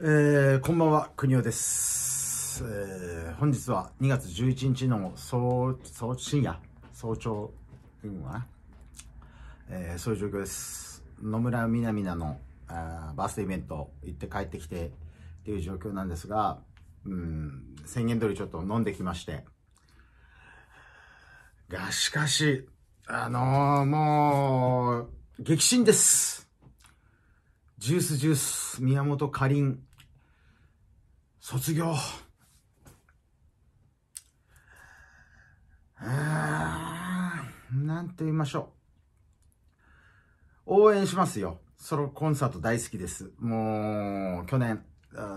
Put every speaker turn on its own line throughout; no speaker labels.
えー、こんばんは、国尾です。えー、本日は2月11日の早、早、深夜、早朝、うかな、えー、そういう状況です。野村みなみなのあーバースデーイベント行って帰ってきてっていう状況なんですが、うん、宣言通りちょっと飲んできまして。が、しかし、あのー、もう、激震です。ジュースジュース、宮本かりん、卒業。なんて言いましょう。応援しますよ。ソロコンサート大好きです。もう、去年、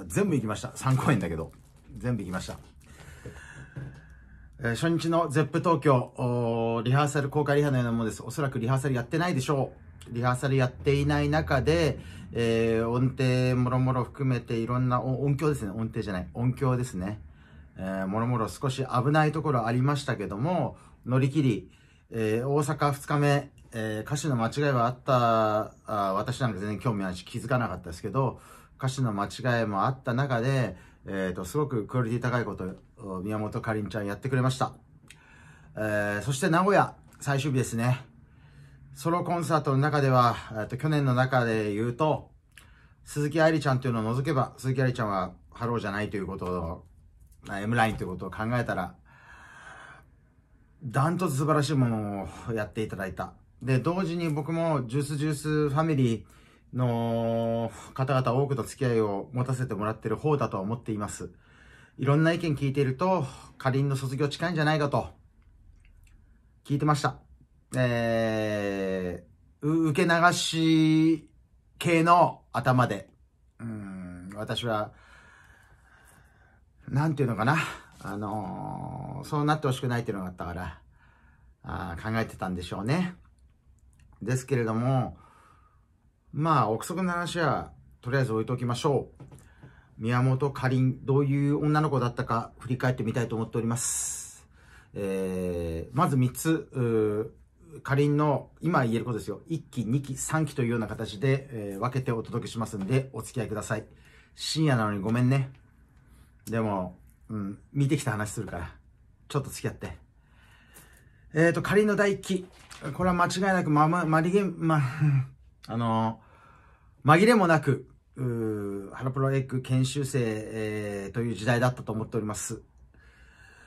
全部行きました。3公演だけど、全部行きました。えー、初日の ZEP 東京、リハーサル、公開リハのようなものです。おそらくリハーサルやってないでしょう。リハーサルやっていない中で、えー、音程もろもろ含めていろんな音響ですね。音程じゃない。音響ですね。えー、もろもろ少し危ないところありましたけども、乗り切り、えー、大阪2日目、えー、歌詞の間違いはあったあ、私なんか全然興味ないし気づかなかったですけど、歌詞の間違いもあった中で、えっ、ー、と、すごくクオリティ高いこと、宮本かりんちゃんやってくれました。えー、そして名古屋、最終日ですね。ソロコンサートの中では、えっと、去年の中で言うと、鈴木愛理ちゃんというのを除けば、鈴木愛理ちゃんはハローじゃないということを、M ラインということを考えたら、ダントツ素晴らしいものをやっていただいた。で、同時に僕もジュースジュースファミリーの方々多くと付き合いを持たせてもらってる方だと思っています。いろんな意見聞いていると、かりんの卒業近いんじゃないかと、聞いてました。えー、受け流し系の頭で、うん、私は、なんていうのかな。あのー、そうなってほしくないっていうのがあったから、あ考えてたんでしょうね。ですけれども、まあ、憶測の話は、とりあえず置いておきましょう。宮本かりん、どういう女の子だったか振り返ってみたいと思っております。えー、まず3つ、仮の、今言えることですよ。1期、2期、3期というような形で、えー、分けてお届けしますんで、お付き合いください。深夜なのにごめんね。でも、うん、見てきた話するから、ちょっと付き合って。えっ、ー、と、仮の第1期。これは間違いなく、ま、ま、まりげん、ま、あのー、紛れもなく、うハロプロエッグ研修生、えー、という時代だったと思っております。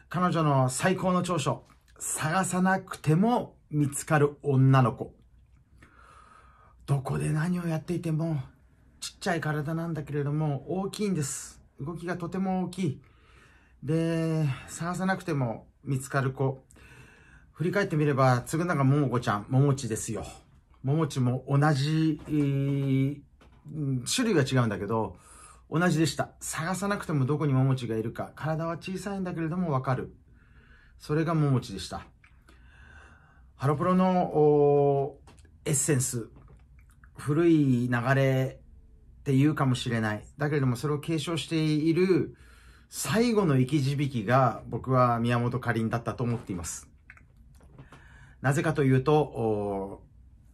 彼女の最高の長所、探さなくても見つかる女の子。どこで何をやっていても、ちっちゃい体なんだけれども、大きいんです。動きがとても大きい。で、探さなくても見つかる子。振り返ってみれば、がも桃子ちゃん、ももちですよ。ももちも同じ、えー、種類が違うんだけど、同じでした。探さなくてもどこにももちがいるか、体は小さいんだけれどもわかる。それがももちでした。ハロプロのエッセンス、古い流れっていうかもしれない。だけれどもそれを継承している最後の生き字引が僕は宮本かりんだったと思っています。なぜかというと、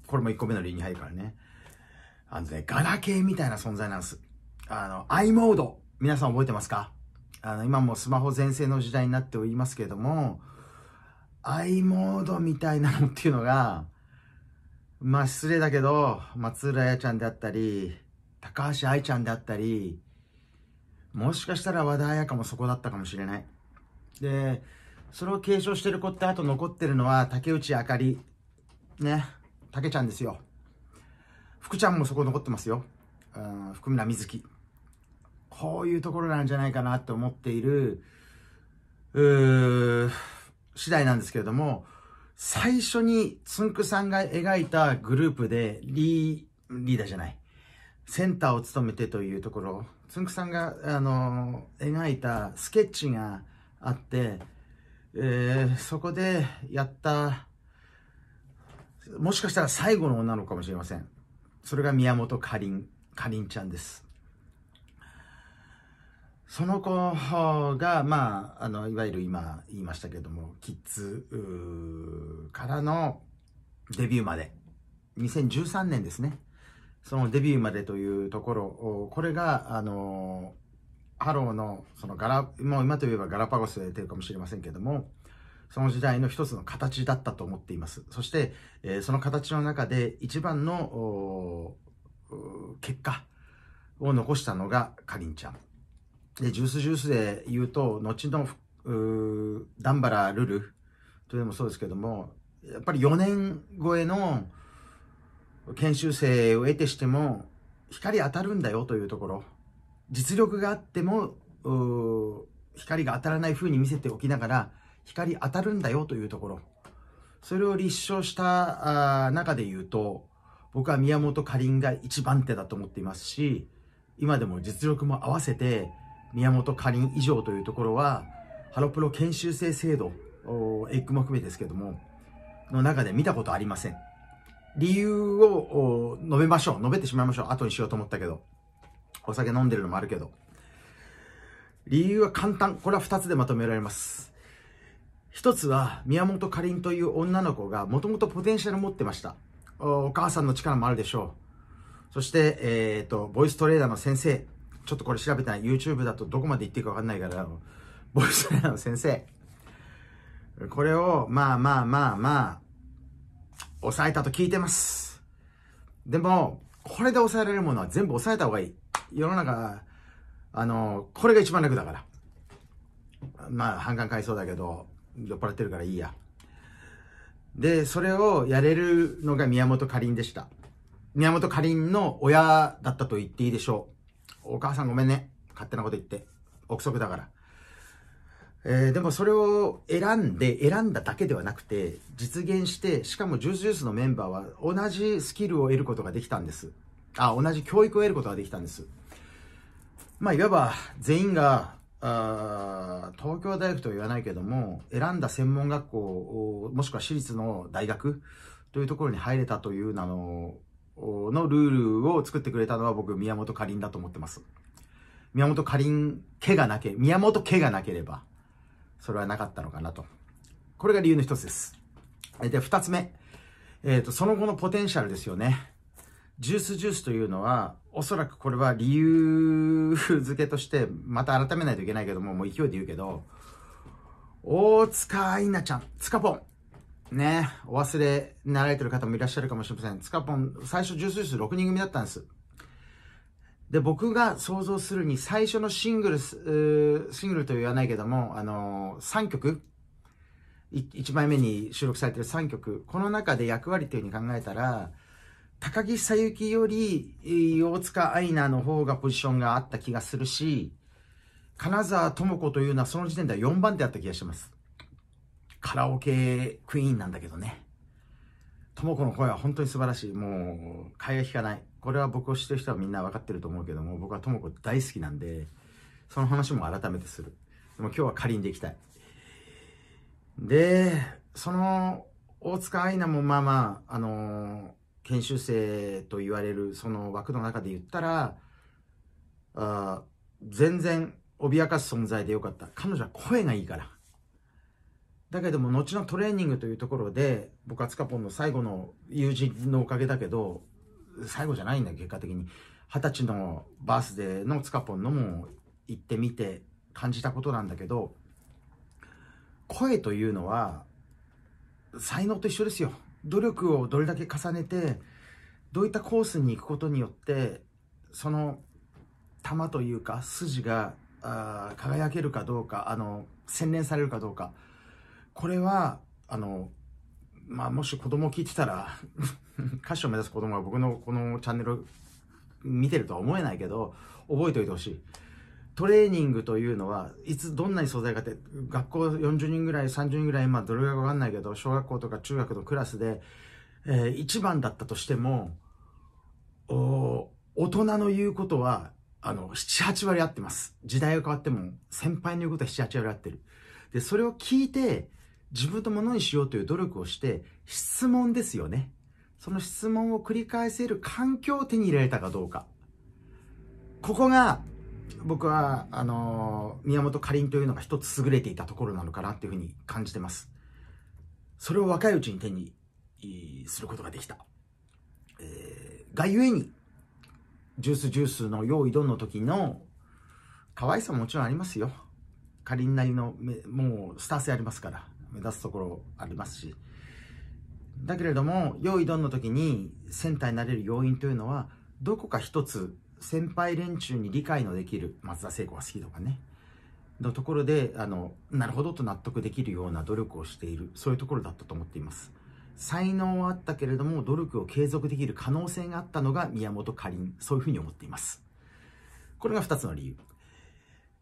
これも1個目の理由に入るからね。あのね、ガラケーみたいな存在なんです。あの、i モード。皆さん覚えてますかあの、今もスマホ全盛の時代になっておりますけれども、i モードみたいなのっていうのが、まあ失礼だけど、松浦彩ちゃんであったり、高橋愛ちゃんであったり、もしかしたら和田彩香もそこだったかもしれない。で、それを継承してる子ってあと残ってるのは竹内あかり、ね、竹ちゃんですよ。福ちゃんもそこ残ってますよ。うん、福村瑞希。こういうところなんじゃないかなって思っている、うー、次第なんですけれども、最初につんくさんが描いたグループでリー、リーダーじゃない、センターを務めてというところ、つんくさんが、あの、描いたスケッチがあって、えー、そこでやった、もしかしたら最後の女の子かもしれません。それが宮本かりん、かりんちゃんです。その子が、まあ、あの、いわゆる今言いましたけども、キッズからのデビューまで、2013年ですね。そのデビューまでというところ、これが、あの、ハローの、そのガラ、もう今といえばガラパゴスで出てるかもしれませんけども、その時代の一つの形だったと思っています。そして、えー、その形の中で一番の結果を残したのがかりんちゃんで、ジュースジュースで言うと、後のうダンバラルルというのもそうですけども、やっぱり4年超えの研修生を得てしても、光当たるんだよというところ。実力があっても、光が当たらないふうに見せておきながら、光当たるんだよというところ。それを立証した中で言うと、僕は宮本かりんが一番手だと思っていますし、今でも実力も合わせて、宮本かりん以上というところは、ハロプロ研修生制度、エッグも含めですけども、の中で見たことありません。理由を述べましょう。述べてしまいましょう。後にしようと思ったけど。お酒飲んでるのもあるけど。理由は簡単。これは二つでまとめられます。一つは、宮本かりんという女の子がもともとポテンシャル持ってました。お母さんの力もあるでしょう。そして、えっ、ー、と、ボイストレーダーの先生、ちょっとこれ調べたい。YouTube だとどこまで行っていいかわかんないから、ボイスーの先生。これを、まあまあまあまあ、抑えたと聞いてます。でも、これで抑えられるものは全部抑えた方がいい。世の中、あの、これが一番楽だから。まあ、反感買いそうだけど、酔っ払ってるからいいや。で、それをやれるのが宮本かりんでした。宮本かりんの親だったと言っていいでしょう。お母さんごめんね。勝手なこと言って。憶測だから。えー、でもそれを選んで、選んだだけではなくて、実現して、しかもジュースジュースのメンバーは同じスキルを得ることができたんです。あ、同じ教育を得ることができたんです。まあ、いわば全員が、あ東京大学とは言わないけども、選んだ専門学校、もしくは私立の大学というところに入れたというなののルールを作ってくれたのは僕、宮本かりんだと思ってます。宮本かりん家がなけ、宮本家がなければ、それはなかったのかなと。これが理由の一つです。で、二つ目。えっ、ー、と、その後のポテンシャルですよね。ジュースジュースというのは、おそらくこれは理由付けとして、また改めないといけないけども、もう勢いで言うけど、大塚愛菜ちゃん、塚ぽん。ね、お忘れになられてる方もいらっしゃるかもしれません。スカポン、最初、十数ー6人組だったんです。で、僕が想像するに最初のシングルス、シングルと言わないけども、あのー、3曲1枚目に収録されてる3曲、この中で役割というふうに考えたら、高木さゆきより大塚愛菜の方がポジションがあった気がするし、金沢智子というのはその時点では4番であった気がします。カラオケクイーンなんだけどね。ともこの声は本当に素晴らしい。もう、かえがきかない。これは僕を知ってる人はみんな分かってると思うけども、僕はともこ大好きなんで、その話も改めてする。でも今日は仮にできたい。で、その、大塚愛菜もまあまあ、あのー、研修生と言われる、その枠の中で言ったら、あ全然脅かす存在でよかった。彼女は声がいいから。だけども、後のトレーニングというところで、僕はつかぽんの最後の友人のおかげだけど、最後じゃないんだ結果的に。二十歳のバースデーのつかぽんのも行ってみて感じたことなんだけど、声というのは、才能と一緒ですよ。努力をどれだけ重ねて、どういったコースに行くことによって、その球というか筋が輝けるかどうか、あの、洗練されるかどうか。これは、あの、まあ、もし子供聞いてたら 歌手を目指す子供が僕のこのチャンネル見てるとは思えないけど、覚えておいてほしい。トレーニングというのは、いつ、どんなに素材がって、学校40人ぐらい、30人ぐらい、まあ、どれぐらいかわかんないけど、小学校とか中学のクラスで、えー、一番だったとしても、お大人の言うことは、あの、7、8割合ってます。時代が変わっても、先輩の言うことは7、8割合ってる。で、それを聞いて、自分のものにしようという努力をして、質問ですよね。その質問を繰り返せる環境を手に入れられたかどうか。ここが、僕は、あのー、宮本かりんというのが一つ優れていたところなのかなっていうふうに感じてます。それを若いうちに手にすることができた。えー、がゆえに、ジュースジュースの用意どんの時の、可愛さももちろんありますよ。かりんなりの、もう、スター性ありますから。目指すところありますし、だけれども、用意ドンの時にセンターになれる要因というのは、どこか一つ、先輩連中に理解のできる、松田聖子が好きとかね、のところで、あの、なるほどと納得できるような努力をしている、そういうところだったと思っています。才能はあったけれども、努力を継続できる可能性があったのが宮本かりん、そういうふうに思っています。これが2つの理由。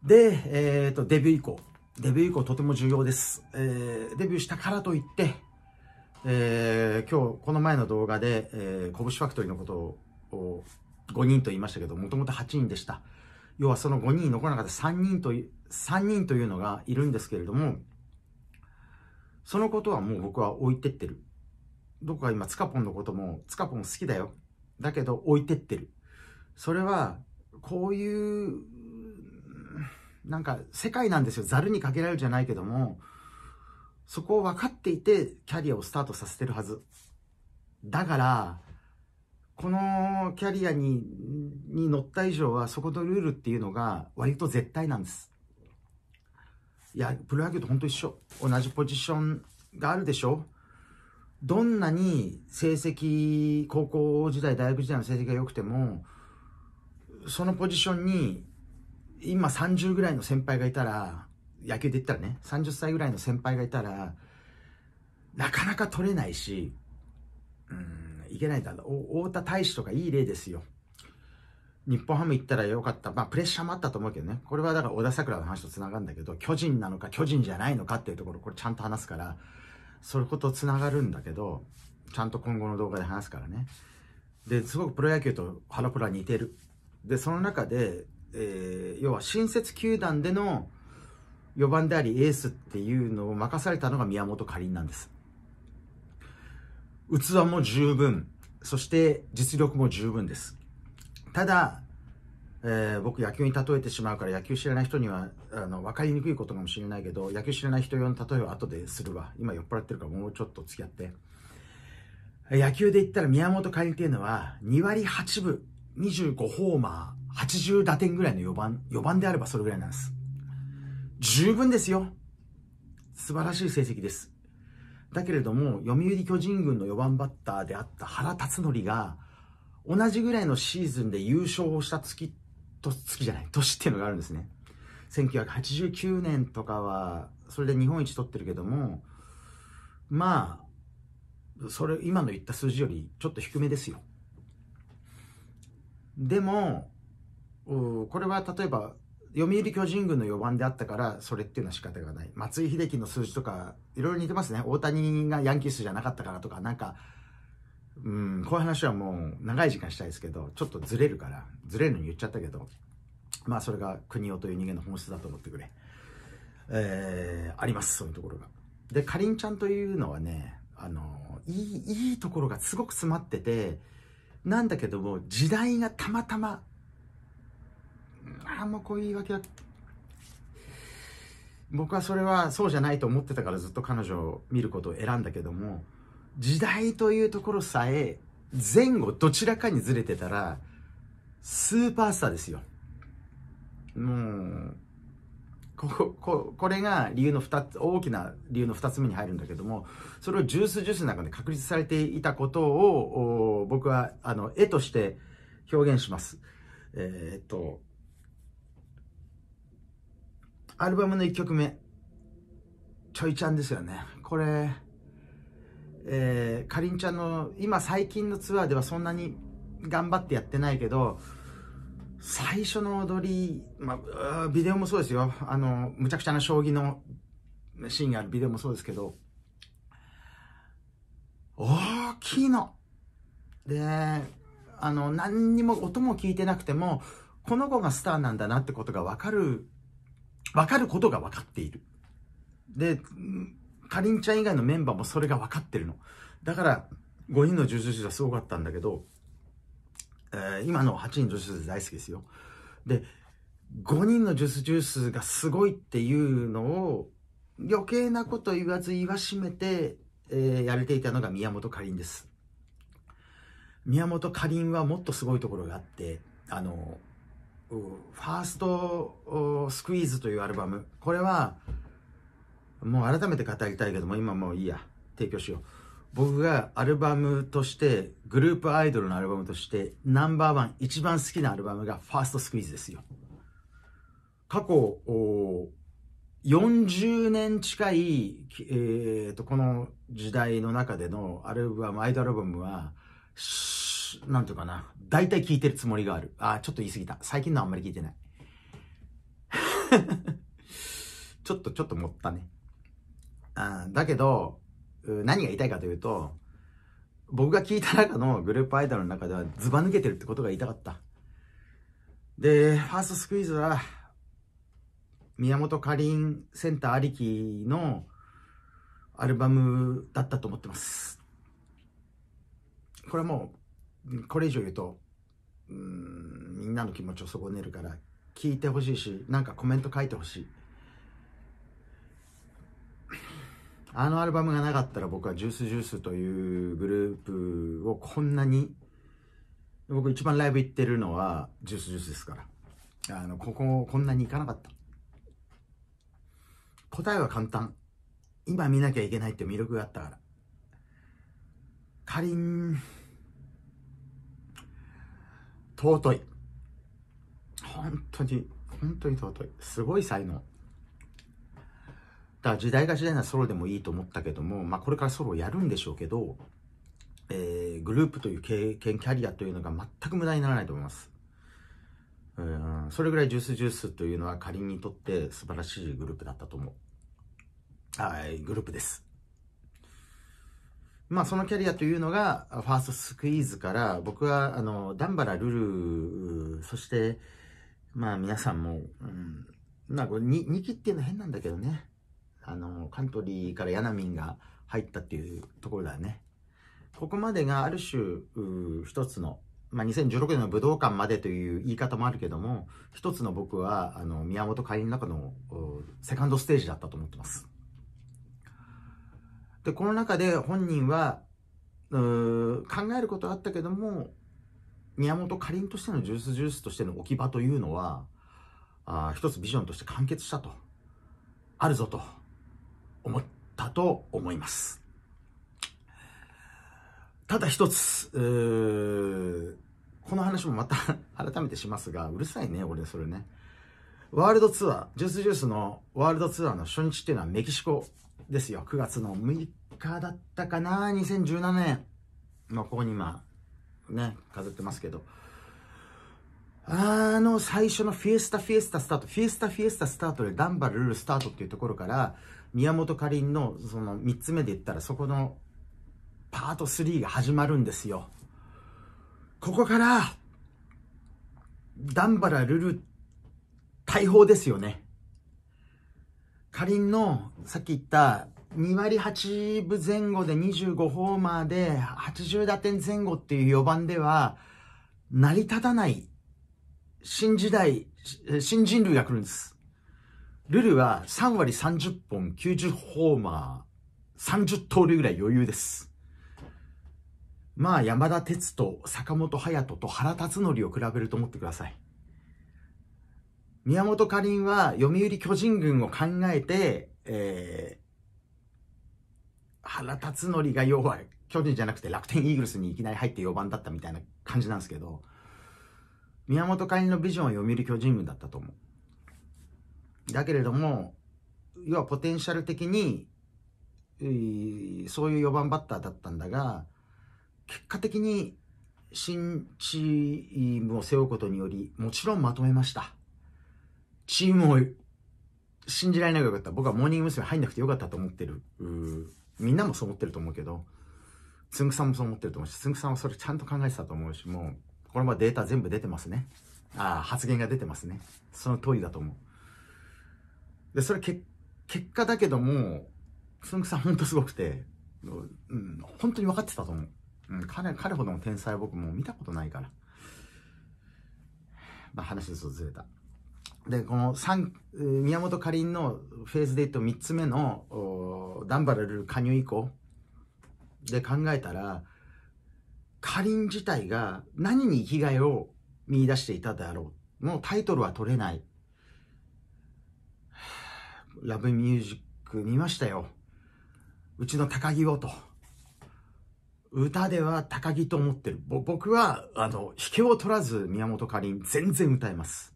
で、えっ、ー、と、デビュー以降、デビュー以降とても重要です。えー、デビューしたからといって、えー、今日この前の動画で、えー、拳ファクトリーのことを5人と言いましたけど、もともと8人でした。要はその5人残らなかった3人という、3人というのがいるんですけれども、そのことはもう僕は置いてってる。どこか今、ツカポンのことも、ツカポン好きだよ。だけど置いてってる。それは、こういうなんか世界なんですよ。ざるにかけられるじゃないけども、そこを分かっていてキャリアをスタートさせてるはず。だから、このキャリアに、に乗った以上はそこのルールっていうのが割と絶対なんです。いや、プロ野球と本当一緒。同じポジションがあるでしょどんなに成績、高校時代、大学時代の成績が良くても、そのポジションに今30ぐらいの先輩がいたら、野球で言ったらね、30歳ぐらいの先輩がいたら、なかなか取れないし、うん、いけないだろう。太田大使とかいい例ですよ。日本ハム行ったらよかった。まあ、プレッシャーもあったと思うけどね。これはだから小田桜の話と繋がるんだけど、巨人なのか巨人じゃないのかっていうところ、これちゃんと話すから、そういうこと繋がるんだけど、ちゃんと今後の動画で話すからね。で、すごくプロ野球とハロプロは似てる。で、その中で、えー、要は新設球団での4番でありエースっていうのを任されたのが宮本かりんなんです。器も十分、そして実力も十分です。ただ、えー、僕野球に例えてしまうから野球知らない人にはあの分かりにくいことかもしれないけど野球知らない人用の例えは後でするわ今酔っ払ってるからもうちょっと付き合って野球で言ったら宮本かりんっていうのは2割8分25ホーマー80打点ぐらいの4番、4番であればそれぐらいなんです。十分ですよ。素晴らしい成績です。だけれども、読売巨人軍の4番バッターであった原辰徳が、同じぐらいのシーズンで優勝をした月と、月じゃない、年っていうのがあるんですね。1989年とかは、それで日本一取ってるけども、まあ、それ、今の言った数字よりちょっと低めですよ。でも、これは例えば読売巨人軍の4番であったから、それっていうのは仕方がない。松井秀喜の数字とか、いろいろ似てますね。大谷がヤンキースじゃなかったからとか、なんか、うん、こういう話はもう長い時間したいですけど、ちょっとずれるから、ずれるのに言っちゃったけど、まあそれが国をという人間の本質だと思ってくれ。えー、あります、そういうところが。で、かりんちゃんというのはね、あの、いい、いいところがすごく詰まってて、なんだけども、時代がたまたまああ、もうこういう言い訳は、僕はそれはそうじゃないと思ってたからずっと彼女を見ることを選んだけども、時代というところさえ、前後どちらかにずれてたら、スーパースターですよ。もう、ここ、これが理由の二つ、大きな理由の二つ目に入るんだけども、それをジュースジュースの中で確立されていたことを、僕は、あの、絵として表現します。えー、っと、アルバムの1曲目、ちょいちゃんですよね。これ、えー、かりんちゃんの、今最近のツアーではそんなに頑張ってやってないけど、最初の踊り、まあ、ビデオもそうですよ。あの、むちゃくちゃな将棋のシーンがあるビデオもそうですけど、大きいの。で、あの、何にも音も聞いてなくても、この子がスターなんだなってことがわかる分かることが分かっている。で、かりんちゃん以外のメンバーもそれが分かってるの。だから、5人の呪術師はすごかったんだけど、えー、今の8人女子女大好きですよ。で、5人のジュースジュースがすごいっていうのを余計なこと言わず言わしめて、えー、やれていたのが宮本かりんです。宮本かりんはもっとすごいところがあって、あの、ファーストスクイーズというアルバム。これは、もう改めて語りたいけども、今もういいや。提供しよう。僕がアルバムとして、グループアイドルのアルバムとして、ナンバーワン、一番好きなアルバムがファーストスクイーズですよ。過去、40年近い、えーと、とこの時代の中でのアルバム、アイドルアルバムは、なんていうかな、大体聞いてるつもりがある。あ、ちょっと言い過ぎた。最近のあんまり聞いてない。ちょっと、ちょっと持ったね。あだけど、何が言いたいかというと、僕が聞いた中のグループアイドルの中ではズバ抜けてるってことが言いたかった。で、ファーストスクイーズは、宮本かりんセンターありきのアルバムだったと思ってます。これはもうこれ以上言うとうんみんなの気持ちを損ねるから聞いてほしいしなんかコメント書いてほしいあのアルバムがなかったら僕はジュースジュースというグループをこんなに僕一番ライブ行ってるのはジュースジュースですからあのこここんなに行かなかった答えは簡単今見なきゃいけないって魅力があったからかりん尊い。本当に、本当に尊い。すごい才能。だから時代が時代ならソロでもいいと思ったけども、まあこれからソロをやるんでしょうけど、えー、グループという経験、キャリアというのが全く無駄にならないと思います。うん、それぐらいジュースジュースというのは仮にとって素晴らしいグループだったと思う。はい、グループです。まあそのキャリアというのが、ファーストスクイーズから、僕は、あの、ダンバラ、ルル、そして、まあ皆さんも、うん、まあこれ 2, 期っていうのは変なんだけどね。あの、カントリーからヤナミンが入ったっていうところだよね。ここまでがある種、一つの、まあ、2016年の武道館までという言い方もあるけども、一つの僕は、あの、宮本会員の中の、セカンドステージだったと思ってます。で、この中で本人は、う考えることはあったけども、宮本かりんとしてのジュースジュースとしての置き場というのは、あ一つビジョンとして完結したと、あるぞと思ったと思います。ただ一つ、この話もまた 改めてしますが、うるさいね、俺、それね。ワールドツアー、ジュースジュースのワールドツアーの初日っていうのはメキシコですよ。9月の6日だったかな、2017年。まあ、ここに今、ね、飾ってますけど。あの、最初のフィエスタ、フィエスタ、スタート、フィエスタ、フィエスタ、スタートで、ダンバルール、スタートっていうところから、宮本かりんの、その、3つ目で言ったら、そこの、パート3が始まるんですよ。ここから、ダンバラルル、大砲ですよね。仮の、さっき言った、2割8分前後で25ホーマーで80打点前後っていう4番では、成り立たない新時代、新人類が来るんです。ルルは3割30本、90ホーマー、30盗塁ぐらい余裕です。まあ、山田哲人、坂本勇人と原辰徳を比べると思ってください。宮本花りは読売巨人軍を考えて、えー、原辰徳が要は巨人じゃなくて楽天イーグルスにいきなり入って4番だったみたいな感じなんですけど、宮本花りのビジョンは読売巨人軍だったと思う。だけれども、要はポテンシャル的に、そういう4番バッターだったんだが、結果的に新チームを背負うことにより、もちろんまとめました。チームを信じられないがよかった。僕はモーニング娘。入んなくてよかったと思ってる。みんなもそう思ってると思うけど、つんくさんもそう思ってると思うし、つんくさんはそれちゃんと考えてたと思うし、もう、これまデータ全部出てますね。ああ、発言が出てますね。その通りだと思う。で、それけ、結果だけども、つんくさんほんとすごくて、うん、本当に分かってたと思う。うん、彼、彼ほどの天才僕も見たことないから。まあ話ずっとずれた。で、この三、宮本かりんのフェーズで言うと3つ目の、ダンバルル加入以降で考えたら、かりん自体が何に生きがいを見出していただろう。もうタイトルは取れない。ラブミュージック見ましたよ。うちの高木をと。歌では高木と思ってる。僕は、あの、引けを取らず宮本かりん全然歌えます。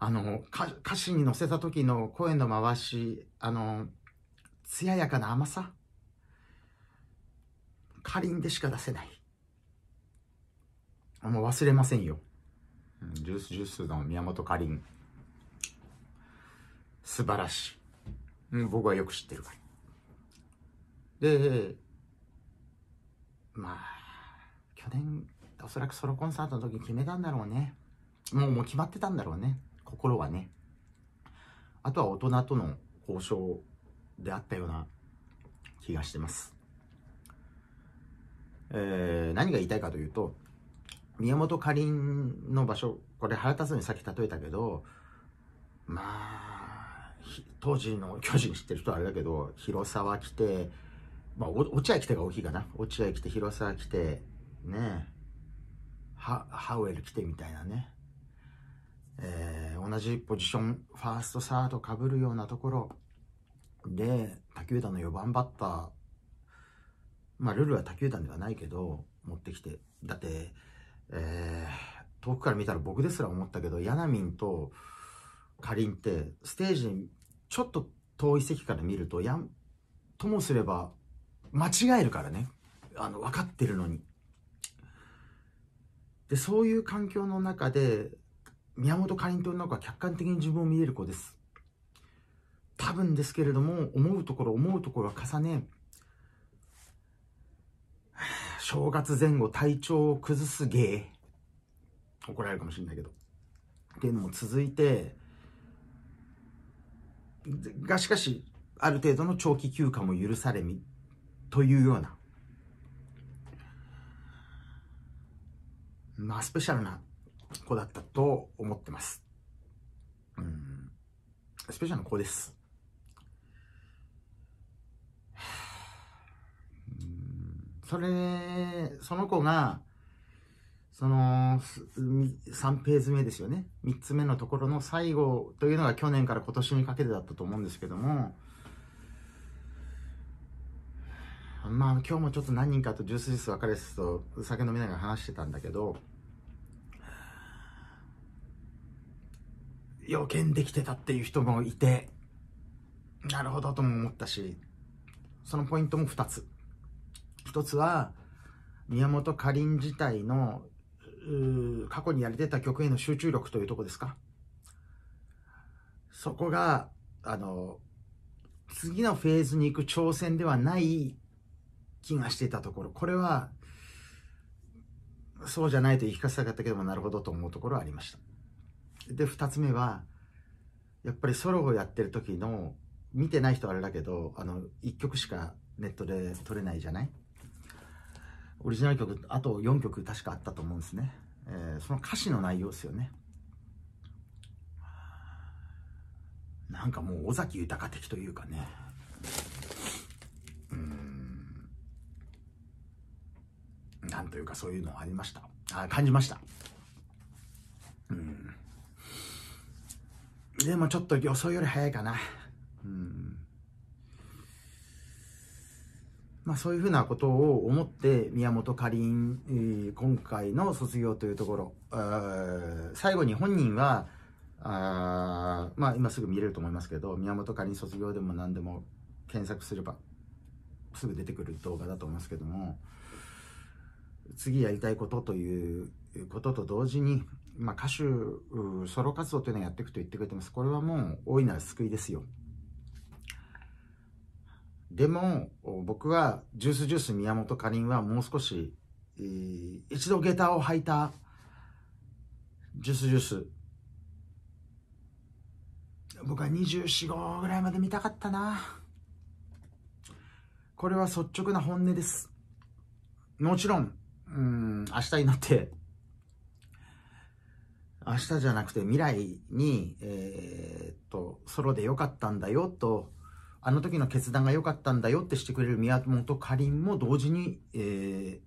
あの歌詞に載せた時の声の回しあの艶やかな甘さかりんでしか出せないもう忘れませんよジュースジュースの宮本かりん素晴らしい、うん、僕はよく知ってるからでまあ去年おそらくソロコンサートの時決めたんだろうねもうもう決まってたんだろうね心はね。あとは大人との交渉であったような気がしてます。えー、何が言いたいかというと、宮本かりんの場所、これ腹立つのにさっき例えたけど、まあ、当時の巨人知ってる人はあれだけど、広沢来て、まあ、落合来てが大きいかな。落合来て、広沢来て、ねハ、ハウエル来てみたいなね。えー同じポジション、ファースト、サードかぶるようなところで、他球団の4番バッター、まあ、ルールは他球団ではないけど、持ってきて、だって、えー、遠くから見たら僕ですら思ったけど、ヤナミンとかりんって、ステージにちょっと遠い席から見ると、やん、ともすれば、間違えるからね。あの、分かってるのに。で、そういう環境の中で、宮本かりんとうのは客観的に自分を見れる子です。多分ですけれども、思うところ思うところは重ね、正月前後体調を崩す芸。怒られるかもしれないけど。っていうのも続いて、がしかし、ある程度の長期休暇も許されみ、というような、まあ、スペシャルな子だったと思ってます。うん。スペシャルの子です。それ、その子が、その、3ページ目ですよね。3つ目のところの最後というのが去年から今年にかけてだったと思うんですけども、まあ今日もちょっと何人かとジュースジュース別れですと酒飲みながら話してたんだけど、予見できてたっていう人もいて、なるほどとも思ったし、そのポイントも2つ。1つは、宮本かりん自体の、過去にやれてた曲への集中力というとこですか。そこが、あの、次のフェーズに行く挑戦ではない気がしていたところ。これは、そうじゃないと言い聞かせたかったけども、なるほどと思うところはありました。で、2つ目は、やっぱりソロをやってる時の、見てない人はあれだけど、あの、1曲しかネットで撮れないじゃないオリジナル曲、あと4曲確かあったと思うんですね。えー、その歌詞の内容ですよね。なんかもう尾崎豊的というかね。うん。なんというかそういうのありました。あ、感じました。うん。でもちょっと予想より早いかな。うん。まあそういうふうなことを思って、宮本かりん、えー、今回の卒業というところ、最後に本人は、あまあ今すぐ見れると思いますけど、宮本かりん卒業でも何でも検索すればすぐ出てくる動画だと思いますけども、次やりたいことということと同時に、まあ、歌手、ソロ活動というのをやっていくと言ってくれてます。これはもう大いなる救いですよ。でも、僕はジュースジュース宮本かりんはもう少し、えー、一度下駄を履いたジュースジュース。僕は24、5ぐらいまで見たかったな。これは率直な本音です。もちろん、うん、明日になって明日じゃなくて未来に、えー、っと、ソロで良かったんだよと、あの時の決断が良かったんだよってしてくれる宮本かりんも同時に、え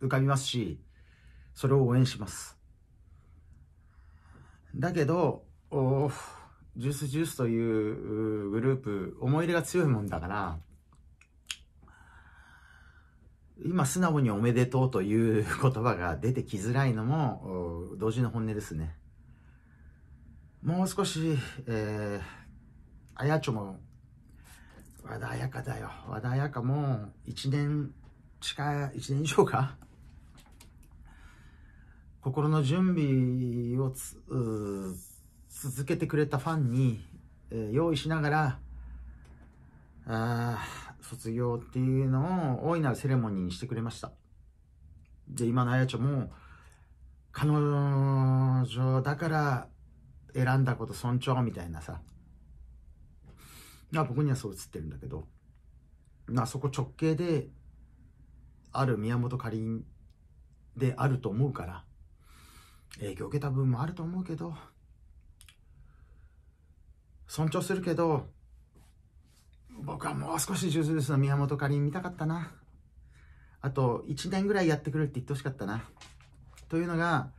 ー、浮かびますし、それを応援します。だけど、ジュースジュースというグループ、思い入れが強いもんだから、今素直におめでとうという言葉が出てきづらいのも同時の本音ですね。もう少し、えー、あやちょも、和田彩香だよ。和田彩香も一年近い、一年以上か心の準備を続けてくれたファンに、えー、用意しながら、あ、卒業っていうのを大いなるセレモニーにしてくれました。で、今のあやちょも、彼女だから選んだこと尊重みたいなさ、まあ、僕にはそう映ってるんだけど、まあ、そこ直系である宮本かりんであると思うから、影響を受けた部分もあると思うけど、尊重するけど、僕はもう少しジュースの宮本かりん見たかったな。あと、1年ぐらいやってくれって言ってほしかったな。というのが、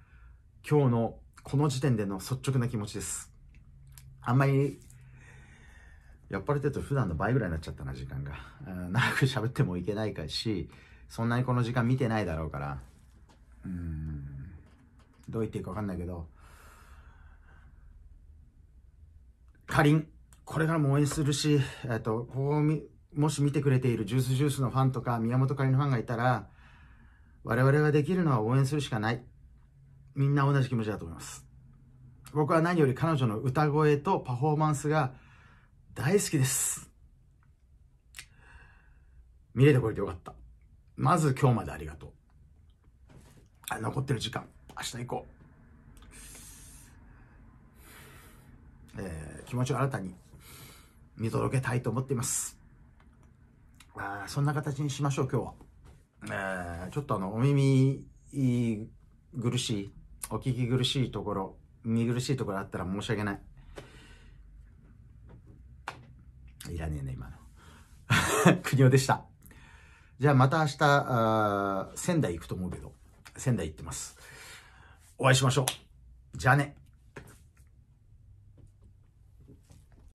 今日のこの時点での率直な気持ちです。あんまり、酔っ払ってると普段の倍ぐらいになっちゃったな、時間が。長く喋ってもいけないかし、そんなにこの時間見てないだろうから。うん、どう言っていいかわかんないけど、かりん。これからも応援するし、えっと、ここをもし見てくれているジュースジュースのファンとか、宮本かりのファンがいたら、我々ができるのは応援するしかない。みんな同じ気持ちだと思います。僕は何より彼女の歌声とパフォーマンスが大好きです。見れてこれてよかった。まず今日までありがとう。あ残ってる時間、明日行こう。えー、気持ちを新たに見届けたいと思っています。あそんな形にしましょう、今日は。えー、ちょっとあの、お耳苦しい、お聞き苦しいところ、見苦しいところあったら申し訳ない。いらねえね、今の。国 尾でした。じゃあまた明日、あ仙台行くと思うけど、仙台行ってます。お会いしましょう。じゃあね。